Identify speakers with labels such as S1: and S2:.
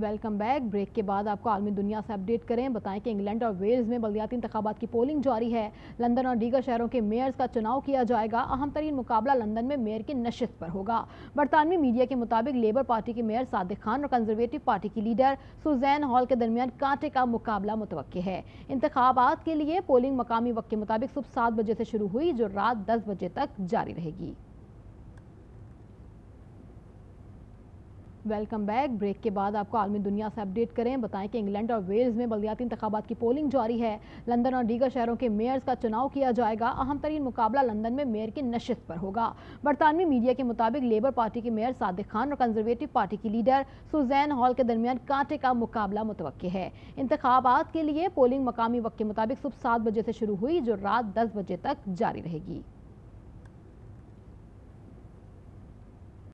S1: welcome back break के बाद आपको आलमी दुनिया से अपडेट करें बताएं कि इंग्लैंड और वेल्स में बलदियाती इंतबात की पोलिंग जारी है लंदन और दीगर शहरों के मेयर्स का चुनाव किया जाएगा अहम तरीन मुकाबला लंदन में मेयर की नशस्त पर होगा बरतानवी मीडिया के मुताबिक लेबर पार्टी के मेयर सादिक खान और कंजर्वेटिव पार्टी की लीडर सुजैन हॉल के दरमियान कांटे का मुकाबला मुतव है इंतबात के लिए पोलिंग मकामी वक्त के मुताबिक सुबह सात बजे से शुरू हुई जो रात दस बजे तक जारी रहेगी वेलकम बैक ब्रेक के बाद आपको आलमी दुनिया से अपडेट करें बताएं कि इंग्लैंड और वेल्स में बलदियाती इंतबात की पोलिंग जारी है लंदन और दीगर शहरों के मेयर्स का चुनाव किया जाएगा अहम तरीन मुकाबला लंदन में मेयर की नशस्त पर होगा बरतानवी मीडिया के मुताबिक लेबर पार्टी के मेयर सादिक खान और कंजर्वेटिव पार्टी की लीडर सुजैन हॉल के दरमियान कांटे का मुकाबला मुतव है इंतबात के लिए पोलिंग मकामी वक्त के मुताबिक सुबह सात बजे से शुरू हुई जो रात दस बजे तक जारी रहेगी